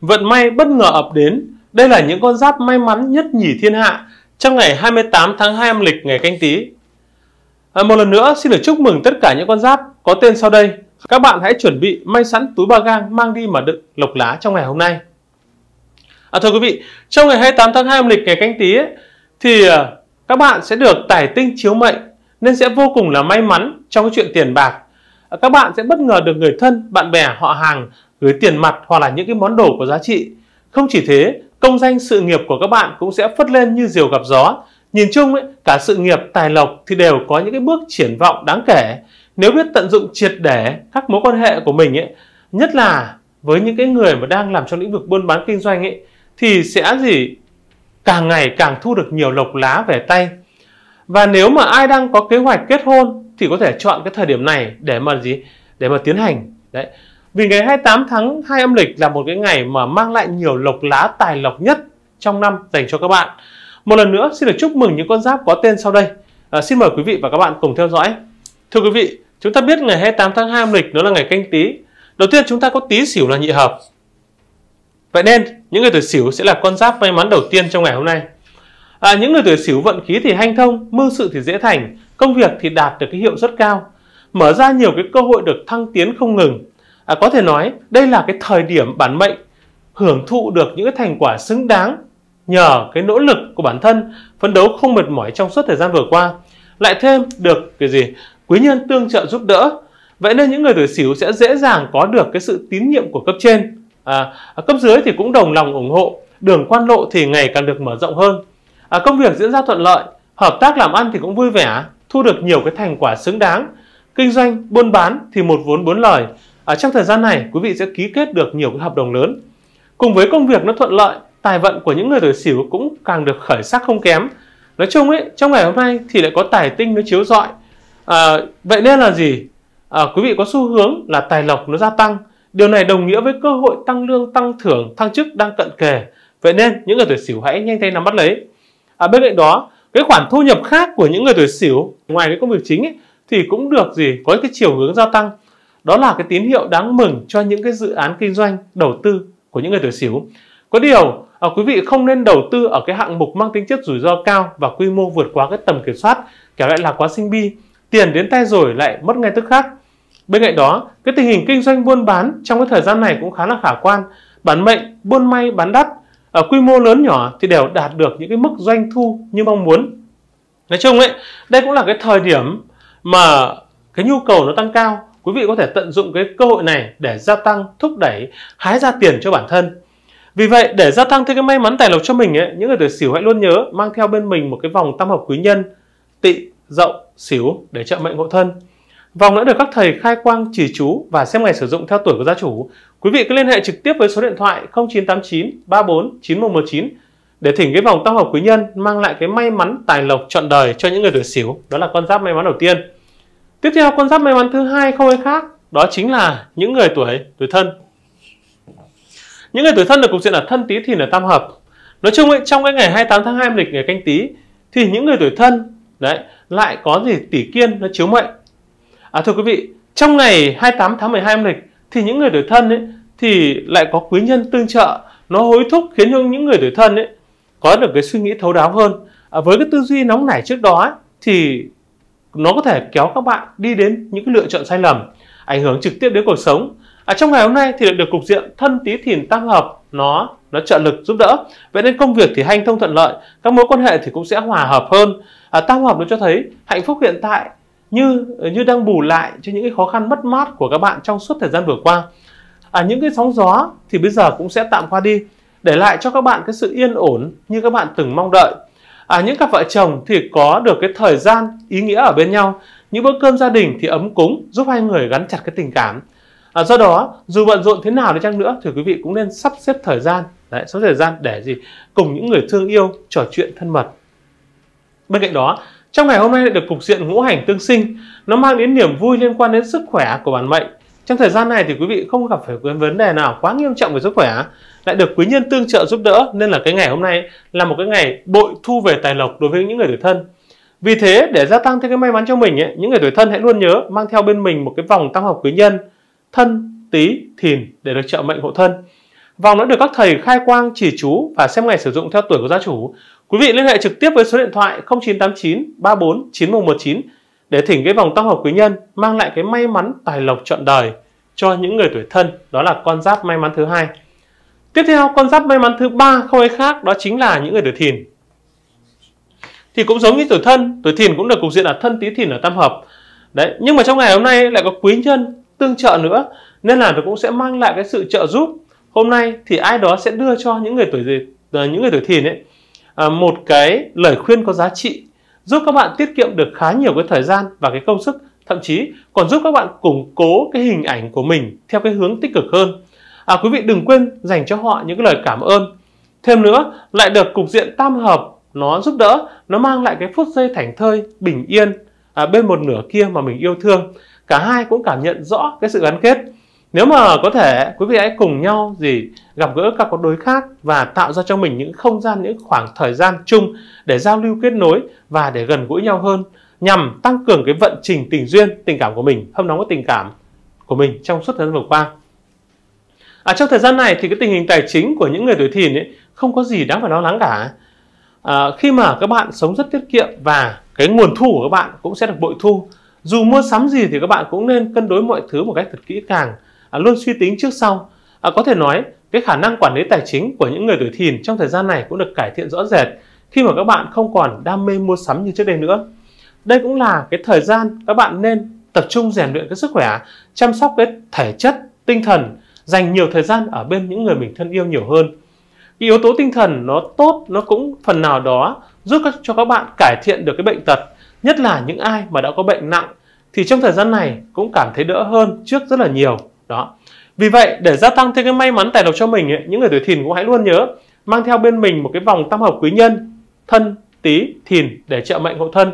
Vận may bất ngờ ập đến, đây là những con giáp may mắn nhất nhì thiên hạ trong ngày 28 tháng 2 âm lịch ngày canh tí. À, một lần nữa xin được chúc mừng tất cả những con giáp có tên sau đây. Các bạn hãy chuẩn bị may sẵn túi ba gang mang đi mà đựng lộc lá trong ngày hôm nay. À, thưa quý vị, trong ngày 28 tháng 2 âm lịch ngày canh tí ấy, thì à, các bạn sẽ được tải tinh chiếu mệnh nên sẽ vô cùng là may mắn trong cái chuyện tiền bạc. À, các bạn sẽ bất ngờ được người thân, bạn bè, họ hàng gửi tiền mặt hoặc là những cái món đồ có giá trị. Không chỉ thế, công danh sự nghiệp của các bạn cũng sẽ phất lên như diều gặp gió. Nhìn chung, ấy, cả sự nghiệp, tài lộc thì đều có những cái bước triển vọng đáng kể. Nếu biết tận dụng triệt để các mối quan hệ của mình, ấy, nhất là với những cái người mà đang làm trong lĩnh vực buôn bán kinh doanh ấy, thì sẽ gì càng ngày càng thu được nhiều lộc lá về tay. Và nếu mà ai đang có kế hoạch kết hôn thì có thể chọn cái thời điểm này để mà gì? Để mà tiến hành. Đấy. Vì ngày 28 tháng 2 âm lịch là một cái ngày mà mang lại nhiều lộc lá tài lộc nhất trong năm dành cho các bạn. Một lần nữa xin được chúc mừng những con giáp có tên sau đây. À, xin mời quý vị và các bạn cùng theo dõi. Thưa quý vị, chúng ta biết ngày 28 tháng 2 âm lịch nó là ngày canh tí. Đầu tiên chúng ta có tí xỉu là nhị hợp. Vậy nên những người tuổi xỉu sẽ là con giáp may mắn đầu tiên trong ngày hôm nay. À, những người tuổi xỉu vận khí thì hanh thông, mưu sự thì dễ thành, công việc thì đạt được cái hiệu rất cao, mở ra nhiều cái cơ hội được thăng tiến không ngừng à, có thể nói đây là cái thời điểm bản mệnh hưởng thụ được những cái thành quả xứng đáng nhờ cái nỗ lực của bản thân phấn đấu không mệt mỏi trong suốt thời gian vừa qua lại thêm được cái gì quý nhân tương trợ giúp đỡ vậy nên những người tuổi sửu sẽ dễ dàng có được cái sự tín nhiệm của cấp trên à, à, cấp dưới thì cũng đồng lòng ủng hộ đường quan lộ thì ngày càng được mở rộng hơn à, công việc diễn ra thuận lợi hợp tác làm ăn thì cũng vui vẻ thu được nhiều cái thành quả xứng đáng kinh doanh buôn bán thì một vốn bốn lời ở trong thời gian này quý vị sẽ ký kết được nhiều cái hợp đồng lớn cùng với công việc nó thuận lợi tài vận của những người tuổi sửu cũng càng được khởi sắc không kém nói chung ấy trong ngày hôm nay thì lại có tài tinh nó chiếu rọi à, vậy nên là gì à, quý vị có xu hướng là tài lộc nó gia tăng điều này đồng nghĩa với cơ hội tăng lương tăng thưởng thăng chức đang cận kề vậy nên những người tuổi sửu hãy nhanh tay nắm bắt lấy à, bên cạnh đó cái khoản thu nhập khác của những người tuổi sửu ngoài cái công việc chính ấy, thì cũng được gì có cái chiều hướng gia tăng đó là cái tín hiệu đáng mừng cho những cái dự án kinh doanh đầu tư của những người tuổi xíu. có điều à, quý vị không nên đầu tư ở cái hạng mục mang tính chất rủi ro cao và quy mô vượt quá cái tầm kiểm soát Kẻo lại là quá sinh bi tiền đến tay rồi lại mất ngay tức khác bên cạnh đó cái tình hình kinh doanh buôn bán trong cái thời gian này cũng khá là khả quan bán mệnh buôn may bán đắt ở à, quy mô lớn nhỏ thì đều đạt được những cái mức doanh thu như mong muốn nói chung ấy đây cũng là cái thời điểm mà cái nhu cầu nó tăng cao quý vị có thể tận dụng cái cơ hội này để gia tăng thúc đẩy hái ra tiền cho bản thân vì vậy để gia tăng thêm cái may mắn tài lộc cho mình ấy, những người tuổi xỉu hãy luôn nhớ mang theo bên mình một cái vòng tam hợp quý nhân tị dậu xỉu để trợ mệnh hộ thân Vòng đã được các thầy khai quang chỉ chú và xem ngày sử dụng theo tuổi của gia chủ. Quý vị cứ liên hệ trực tiếp với số điện thoại 0989 34 9119 để thỉnh cái vòng tam hợp quý nhân mang lại cái may mắn tài lộc trọn đời cho những người tuổi xỉu. Đó là con giáp may mắn đầu tiên. Tiếp theo con giáp may mắn thứ hai không ai khác, đó chính là những người tuổi tuổi thân. Những người tuổi thân được cục diện là thân tí thì ở tam hợp. Nói chung ấy, trong cái ngày 28 tháng 2 âm lịch ngày canh tí thì những người tuổi thân đấy lại có gì tỷ kiên nó chiếu mệnh. À thưa quý vị, trong ngày 28 tháng 12 âm lịch thì những người tuổi thân ấy thì lại có quý nhân tương trợ nó hối thúc khiến cho những người tuổi thân ấy có được cái suy nghĩ thấu đáo hơn à, với cái tư duy nóng nảy trước đó ấy, thì nó có thể kéo các bạn đi đến những cái lựa chọn sai lầm ảnh hưởng trực tiếp đến cuộc sống à, trong ngày hôm nay thì được cục diện thân tí thìn tam hợp nó nó trợ lực giúp đỡ vậy nên công việc thì hanh thông thuận lợi các mối quan hệ thì cũng sẽ hòa hợp hơn à, tam hợp nó cho thấy hạnh phúc hiện tại như như đang bù lại cho những cái khó khăn mất mát của các bạn trong suốt thời gian vừa qua à, những cái sóng gió thì bây giờ cũng sẽ tạm qua đi để lại cho các bạn cái sự yên ổn như các bạn từng mong đợi à, những cặp vợ chồng thì có được cái thời gian ý nghĩa ở bên nhau những bữa cơm gia đình thì ấm cúng giúp hai người gắn chặt cái tình cảm à, do đó dù bận rộn thế nào đi chăng nữa thì quý vị cũng nên sắp xếp thời gian đấy, sắp xếp thời gian để gì cùng những người thương yêu trò chuyện thân mật bên cạnh đó trong ngày hôm nay được cục diện ngũ hành tương sinh nó mang đến niềm vui liên quan đến sức khỏe của bản mệnh trong thời gian này thì quý vị không gặp phải vấn đề nào quá nghiêm trọng về sức khỏe lại được quý nhân tương trợ giúp đỡ nên là cái ngày hôm nay là một cái ngày bội thu về tài lộc đối với những người tuổi thân vì thế để gia tăng thêm cái may mắn cho mình ấy, những người tuổi thân hãy luôn nhớ mang theo bên mình một cái vòng tam hợp quý nhân thân tý thìn để được trợ mệnh hộ thân vòng đã được các thầy khai quang chỉ chú và xem ngày sử dụng theo tuổi của gia chủ quý vị liên hệ trực tiếp với số điện thoại 0989 34 9119 để thỉnh cái vòng tam hợp quý nhân mang lại cái may mắn tài lộc trọn đời cho những người tuổi thân đó là con giáp may mắn thứ hai Tiếp theo, con giáp may mắn thứ ba không ai khác đó chính là những người tuổi thìn. Thì cũng giống như tuổi thân, tuổi thìn cũng được cục diện là thân tí thìn ở tam hợp. Đấy, nhưng mà trong ngày hôm nay lại có quý nhân tương trợ nữa nên là nó cũng sẽ mang lại cái sự trợ giúp. Hôm nay thì ai đó sẽ đưa cho những người tuổi ờ, những người tuổi thìn ấy à, một cái lời khuyên có giá trị giúp các bạn tiết kiệm được khá nhiều cái thời gian và cái công sức thậm chí còn giúp các bạn củng cố cái hình ảnh của mình theo cái hướng tích cực hơn à, quý vị đừng quên dành cho họ những cái lời cảm ơn thêm nữa lại được cục diện tam hợp nó giúp đỡ nó mang lại cái phút giây thảnh thơi bình yên à, bên một nửa kia mà mình yêu thương cả hai cũng cảm nhận rõ cái sự gắn kết nếu mà có thể quý vị hãy cùng nhau gì gặp gỡ các con đối khác và tạo ra cho mình những không gian những khoảng thời gian chung để giao lưu kết nối và để gần gũi nhau hơn nhằm tăng cường cái vận trình tình duyên tình cảm của mình hâm nóng cái tình cảm của mình trong suốt thời gian vừa qua À, trong thời gian này thì cái tình hình tài chính của những người tuổi thìn ấy không có gì đáng phải lo lắng cả. À, khi mà các bạn sống rất tiết kiệm và cái nguồn thu của các bạn cũng sẽ được bội thu. Dù mua sắm gì thì các bạn cũng nên cân đối mọi thứ một cách thật kỹ càng, à, luôn suy tính trước sau. À, có thể nói cái khả năng quản lý tài chính của những người tuổi thìn trong thời gian này cũng được cải thiện rõ rệt khi mà các bạn không còn đam mê mua sắm như trước đây nữa. Đây cũng là cái thời gian các bạn nên tập trung rèn luyện cái sức khỏe, chăm sóc cái thể chất, tinh thần dành nhiều thời gian ở bên những người mình thân yêu nhiều hơn cái yếu tố tinh thần nó tốt nó cũng phần nào đó giúp cho các bạn cải thiện được cái bệnh tật nhất là những ai mà đã có bệnh nặng thì trong thời gian này cũng cảm thấy đỡ hơn trước rất là nhiều đó vì vậy để gia tăng thêm cái may mắn tài lộc cho mình ấy, những người tuổi thìn cũng hãy luôn nhớ mang theo bên mình một cái vòng tam hợp quý nhân thân tý thìn để trợ mệnh hộ thân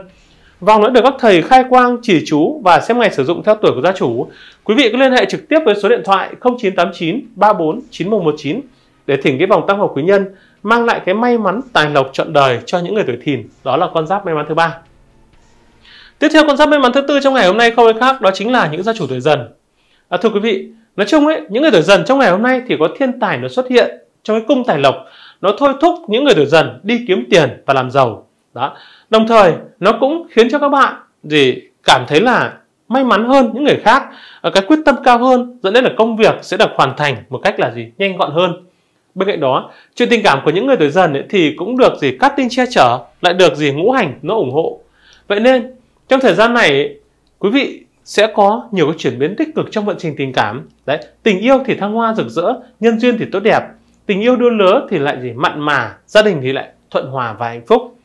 Vòng đã được các thầy khai quang chỉ chú và xem ngày sử dụng theo tuổi của gia chủ. Quý vị cứ liên hệ trực tiếp với số điện thoại 0989 34 9119 để thỉnh cái vòng tăng học quý nhân mang lại cái may mắn tài lộc trọn đời cho những người tuổi thìn. Đó là con giáp may mắn thứ ba. Tiếp theo con giáp may mắn thứ tư trong ngày hôm nay không ai khác đó chính là những gia chủ tuổi dần. À, thưa quý vị, nói chung ấy những người tuổi dần trong ngày hôm nay thì có thiên tài nó xuất hiện trong cái cung tài lộc nó thôi thúc những người tuổi dần đi kiếm tiền và làm giàu đó đồng thời nó cũng khiến cho các bạn gì cảm thấy là may mắn hơn những người khác ờ, cái quyết tâm cao hơn dẫn đến là công việc sẽ được hoàn thành một cách là gì nhanh gọn hơn bên cạnh đó chuyện tình cảm của những người tuổi dần ấy thì cũng được gì cắt tinh che chở lại được gì ngũ hành nó ủng hộ vậy nên trong thời gian này ấy, quý vị sẽ có nhiều cái chuyển biến tích cực trong vận trình tình cảm đấy tình yêu thì thăng hoa rực rỡ nhân duyên thì tốt đẹp tình yêu đua lứa thì lại gì mặn mà gia đình thì lại thuận hòa và hạnh phúc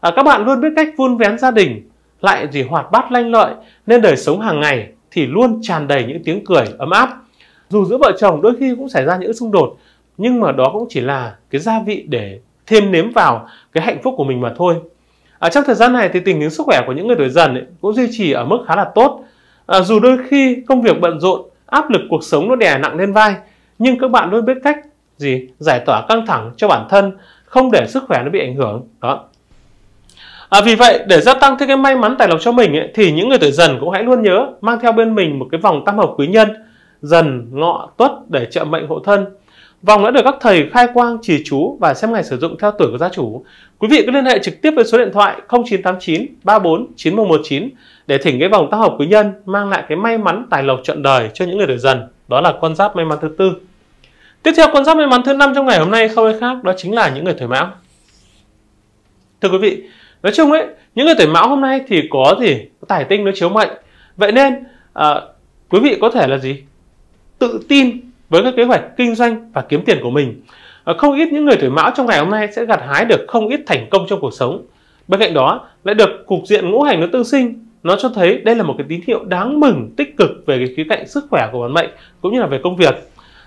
à, các bạn luôn biết cách vun vén gia đình lại gì hoạt bát lanh lợi nên đời sống hàng ngày thì luôn tràn đầy những tiếng cười ấm áp dù giữa vợ chồng đôi khi cũng xảy ra những xung đột nhưng mà đó cũng chỉ là cái gia vị để thêm nếm vào cái hạnh phúc của mình mà thôi à, trong thời gian này thì tình hình sức khỏe của những người tuổi dần ấy, cũng duy trì ở mức khá là tốt à, dù đôi khi công việc bận rộn áp lực cuộc sống nó đè nặng lên vai nhưng các bạn luôn biết cách gì giải tỏa căng thẳng cho bản thân không để sức khỏe nó bị ảnh hưởng đó à, vì vậy để gia tăng thêm cái may mắn tài lộc cho mình ấy, thì những người tuổi dần cũng hãy luôn nhớ mang theo bên mình một cái vòng tam hợp quý nhân dần ngọ tuất để trợ mệnh hộ thân Vòng đã được các thầy khai quang trì chú và xem ngày sử dụng theo tuổi của gia chủ. Quý vị cứ liên hệ trực tiếp với số điện thoại 0989 34 9119 để thỉnh cái vòng tam hợp quý nhân mang lại cái may mắn tài lộc trọn đời cho những người tuổi dần. Đó là con giáp may mắn thứ tư. Tiếp theo con giáp may mắn thứ năm trong ngày hôm nay không ai khác đó chính là những người tuổi mão. Thưa quý vị, nói chung ấy những người tuổi mão hôm nay thì có gì có tài tinh nó chiếu mệnh vậy nên à, quý vị có thể là gì tự tin với các kế hoạch kinh doanh và kiếm tiền của mình à, không ít những người tuổi mão trong ngày hôm nay sẽ gặt hái được không ít thành công trong cuộc sống bên cạnh đó lại được cục diện ngũ hành nó tương sinh nó cho thấy đây là một cái tín hiệu đáng mừng tích cực về cái khía cạnh sức khỏe của bản mệnh cũng như là về công việc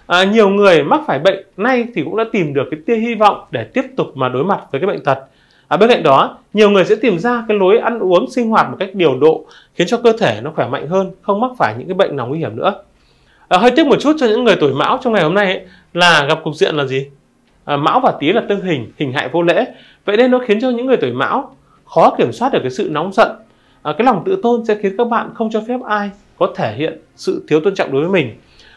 à, nhiều người mắc phải bệnh nay thì cũng đã tìm được cái tia hy vọng để tiếp tục mà đối mặt với cái bệnh tật À, bên cạnh đó, nhiều người sẽ tìm ra cái lối ăn uống sinh hoạt một cách điều độ khiến cho cơ thể nó khỏe mạnh hơn, không mắc phải những cái bệnh nào nguy hiểm nữa. À, hơi tiếc một chút cho những người tuổi mão trong ngày hôm nay ấy, là gặp cục diện là gì? À, mão và tý là tương hình, hình hại vô lễ. Vậy nên nó khiến cho những người tuổi mão khó kiểm soát được cái sự nóng giận. À, cái lòng tự tôn sẽ khiến các bạn không cho phép ai có thể hiện sự thiếu tôn trọng đối với mình.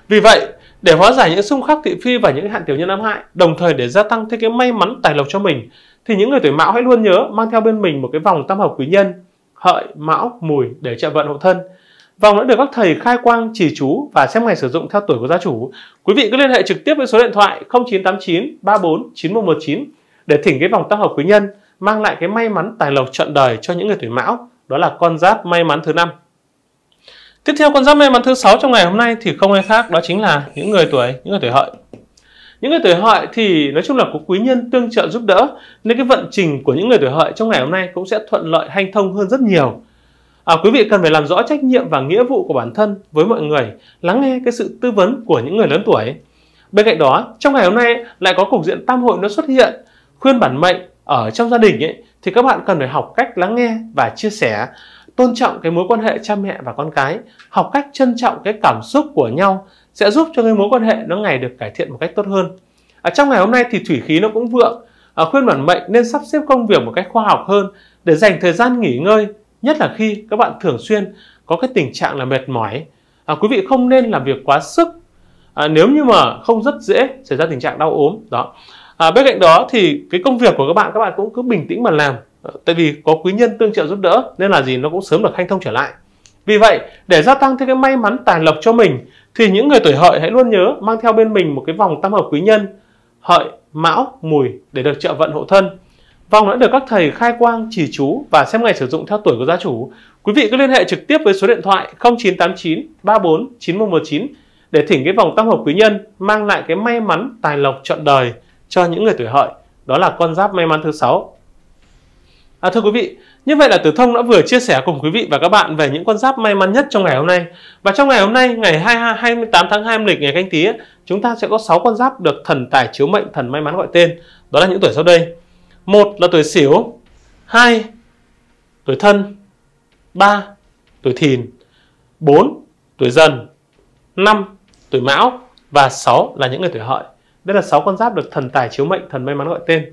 Vì vậy, để hóa giải những xung khắc thị phi và những hạn tiểu nhân ám hại, đồng thời để gia tăng thêm cái may mắn tài lộc cho mình, thì những người tuổi mão hãy luôn nhớ mang theo bên mình một cái vòng tam hợp quý nhân hợi mão mùi để trợ vận hộ thân vòng đã được các thầy khai quang chỉ chú và xem ngày sử dụng theo tuổi của gia chủ quý vị cứ liên hệ trực tiếp với số điện thoại 0989 34 9119 để thỉnh cái vòng tam hợp quý nhân mang lại cái may mắn tài lộc trọn đời cho những người tuổi mão đó là con giáp may mắn thứ năm tiếp theo con giáp may mắn thứ sáu trong ngày hôm nay thì không ai khác đó chính là những người tuổi những người tuổi hợi những người tuổi hợi thì nói chung là có quý nhân tương trợ giúp đỡ nên cái vận trình của những người tuổi hợi trong ngày hôm nay cũng sẽ thuận lợi hanh thông hơn rất nhiều à, quý vị cần phải làm rõ trách nhiệm và nghĩa vụ của bản thân với mọi người lắng nghe cái sự tư vấn của những người lớn tuổi bên cạnh đó trong ngày hôm nay lại có cục diện tam hội nó xuất hiện khuyên bản mệnh ở trong gia đình ấy, thì các bạn cần phải học cách lắng nghe và chia sẻ tôn trọng cái mối quan hệ cha mẹ và con cái học cách trân trọng cái cảm xúc của nhau sẽ giúp cho cái mối quan hệ nó ngày được cải thiện một cách tốt hơn à, trong ngày hôm nay thì thủy khí nó cũng vượng à, khuyên bản mệnh nên sắp xếp công việc một cách khoa học hơn để dành thời gian nghỉ ngơi nhất là khi các bạn thường xuyên có cái tình trạng là mệt mỏi à, quý vị không nên làm việc quá sức à, nếu như mà không rất dễ xảy ra tình trạng đau ốm đó à, bên cạnh đó thì cái công việc của các bạn các bạn cũng cứ bình tĩnh mà làm ờ, tại vì có quý nhân tương trợ giúp đỡ nên là gì nó cũng sớm được hanh thông trở lại vì vậy để gia tăng thêm cái may mắn tài lộc cho mình thì những người tuổi hợi hãy luôn nhớ mang theo bên mình một cái vòng tam hợp quý nhân hợi mão mùi để được trợ vận hộ thân vòng đã được các thầy khai quang chỉ chú và xem ngày sử dụng theo tuổi của gia chủ quý vị cứ liên hệ trực tiếp với số điện thoại 0989 34 9119 để thỉnh cái vòng tam hợp quý nhân mang lại cái may mắn tài lộc trọn đời cho những người tuổi hợi đó là con giáp may mắn thứ sáu À, thưa quý vị, như vậy là Tử Thông đã vừa chia sẻ cùng quý vị và các bạn về những con giáp may mắn nhất trong ngày hôm nay. Và trong ngày hôm nay, ngày 28 tháng 2 âm lịch ngày canh tý chúng ta sẽ có 6 con giáp được thần tài chiếu mệnh, thần may mắn gọi tên. Đó là những tuổi sau đây. một là tuổi Sửu, hai tuổi Thân, ba tuổi Thìn, bốn tuổi Dần, năm tuổi Mão và sáu là những người tuổi Hợi. Đây là 6 con giáp được thần tài chiếu mệnh, thần may mắn gọi tên.